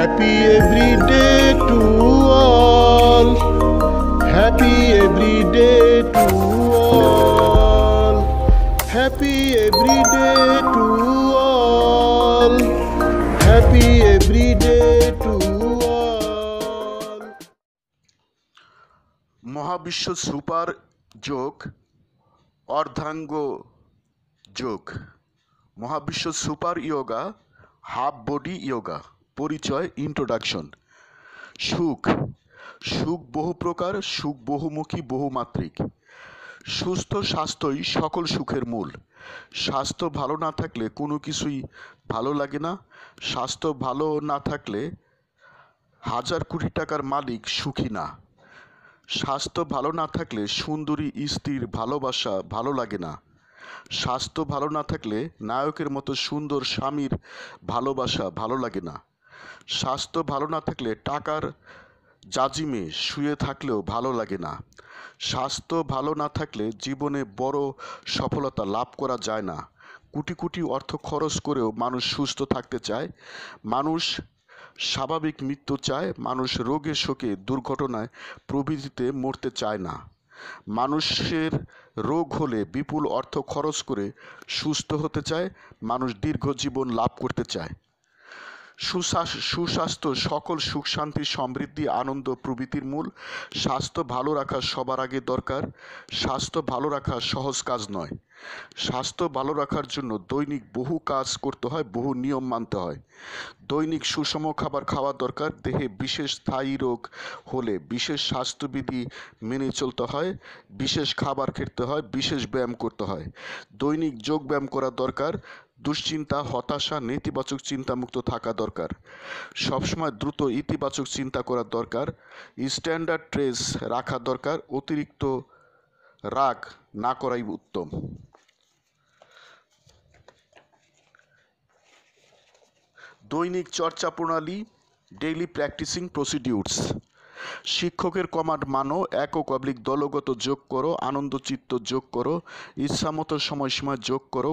happy every day to all happy every day to all happy every day to all happy every day to all মহাবিশ্ব super যোগ অর্ধাঙ্গ যোগ মহাবিশ্ব super yoga half body yoga পরিচয় introduction সুখ সুখ বহু প্রকার সুখ বহুমুখী বহুমাত্রিক সুস্থ স্বাস্থ্যই সকল সুখের মূল স্বাস্থ্য ভালো না থাকলে কোনো কিছুই ভালো লাগে না স্বাস্থ্য ভালো না থাকলে হাজার কোটি টাকার মালিক সুখী না স্বাস্থ্য ভালো না থাকলে সুন্দরী স্ত্রীর ভালোবাসা ভালো লাগে না স্বাস্থ্য ভালো না থাকলে নায়কের মতো সুন্দর স্বামীর ভালোবাসা ভালো লাগে না স্বাস্থ্য ভালো না থাকলে টাকার জাজিমে শুয়ে থাকলেও ভালো লাগে না স্বাস্থ্য ভালো না থাকলে জীবনে বড় সফলতা লাভ করা যায় না কোটি কোটি অর্থ খরচ করেও মানুষ সুস্থ থাকতে চায় মানুষ স্বাভাবিক মৃত্যু চায় মানুষ রোগে শোকে দুর্ঘটনায় প্রভৃতিতে মরতে চায় না মানুষের রোগ হলে বিপুল অর্থ খরচ করে সুস্থ হতে চায় মানুষ দীর্ঘ জীবন লাভ করতে চায় সুস্বাস্থ্য সকল সুখ শান্তি সমৃদ্ধি আনন্দ প্রভৃতির মূল স্বাস্থ্য ভালো রাখা সবার আগে দরকার স্বাস্থ্য ভালো রাখা সহজ কাজ নয় স্বাস্থ্য ভালো রাখার জন্য দৈনিক বহু কাজ করতে হয় বহু নিয়ম মানতে হয় দৈনিক সুষম খাবার খাওয়া দরকার দেহে বিশেষ স্থায়ী রোগ হলে বিশেষ স্বাস্থ্যবিধি মেনে চলতে হয় বিশেষ খাবার খেতে হয় বিশেষ ব্যায়াম করতে হয় দৈনিক যোগ ব্যায়াম করা দরকার দুশ্চিন্তা হতাশা নেতিবাচক চিন্তামুক্ত থাকা দরকার সবসময় দ্রুত ইতিবাচক চিন্তা করার দরকার স্ট্যান্ডার্ড ট্রেস রাখা দরকার অতিরিক্ত রাগ না করাই উত্তম দৈনিক চর্চা প্রণালী ডেইলি প্র্যাকটিসিং প্রসিডিউরস শিক্ষকের কমান্ড মানো একক অবলিক দলগত যোগ করো আনন্দচিত্ত যোগ করো ইচ্ছামতো সময়সীমা যোগ করো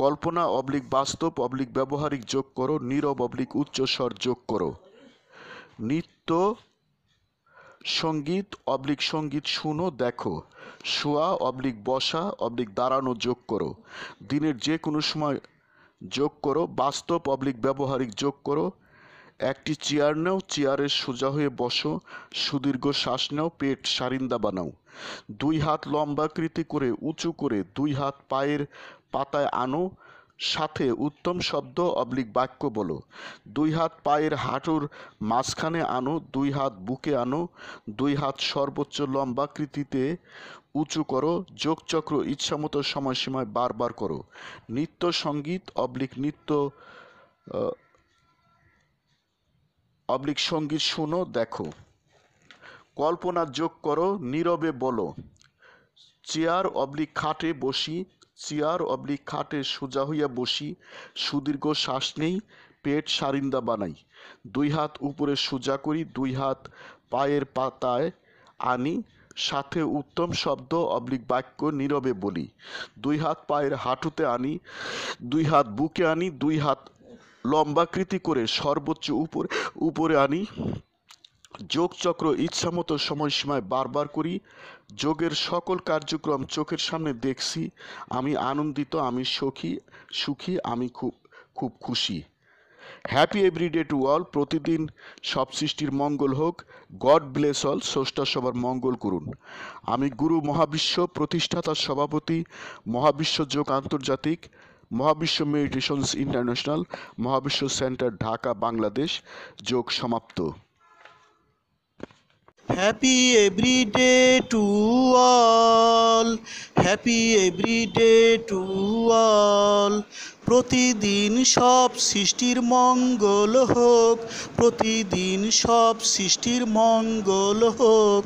কল্পনা অবলিক বাস্তব অবলিক ব্যবহারিক যোগ করো নীরব অবলিক উচ্চস্বর যোগ করো নৃত্য সঙ্গীত অবলিক সঙ্গীত শুনো দেখো শোয়া অবলিক বসা অবলিক দাঁড়ানো যোগ করো দিনের যে কোনো সময় যোগ করো বাস্তব অবলিক ব্যবহারিক যোগ করো একটি চেয়ার নাও চেয়ারে সোজা হয়ে বসো সুদীর্ঘ শ্বাস নাও পেট সারিন্দা বানাও দুই হাত লম্বাকৃতি করে উঁচু করে দুই হাত পায়ের পাতায় আনো সাথে উত্তম শব্দ অবলিক বাক্য বলো দুই হাত পায়ের হাঁটুর মাঝখানে আনো দুই হাত বুকে আনো দুই হাত সর্বোচ্চ লম্বাকৃতিতে উঁচু করো যোগচক্র ইচ্ছামতো সময়সীমায় বারবার করো নৃত্য সঙ্গীত অবলিক নৃত্য অবলিক সঙ্গীত শুনো দেখো কল্পনা যোগ করো নীরবে বলো চেয়ার অবলিক খাটে বসি চেয়ার অবলিক খাটে সোজা হইয়া বসি সুদীর্ঘ শ্বাস নেই পেট সারিন্দা বানাই দুই হাত উপরে সোজা করি দুই হাত পায়ের পাতায় আনি সাথে উত্তম শব্দ অবলিক বাক্য নীরবে বলি দুই হাত পায়ের হাঁটুতে আনি দুই হাত বুকে আনি দুই হাত লম্বাকৃতি করে সর্বোচ্চ উপরে উপরে আনি যোগচক্র ইচ্ছামতো সময়সীমায় বারবার করি যোগের সকল কার্যক্রম চোখের সামনে দেখছি আমি আনন্দিত আমি সুখী সুখী আমি খুব খুব খুশি হ্যাপি এভরিডে টু অল প্রতিদিন সব সৃষ্টির মঙ্গল হোক গড ব্লেস অল স্রষ্টা সবার মঙ্গল করুন আমি গুরু মহাবিশ্ব প্রতিষ্ঠাতার সভাপতি মহাবিশ্ব যোগ আন্তর্জাতিক মহাবিশ্ব মেডিটেশনস ইন্টারন্যাশনাল মহাবিশ্ব সেন্টার ঢাকা বাংলাদেশ যোগ সমাপ্ত happy everyday to all happy everyday to all প্রতিদিন সব সৃষ্টির মঙ্গল হোক প্রতিদিন সব সৃষ্টির মঙ্গল হোক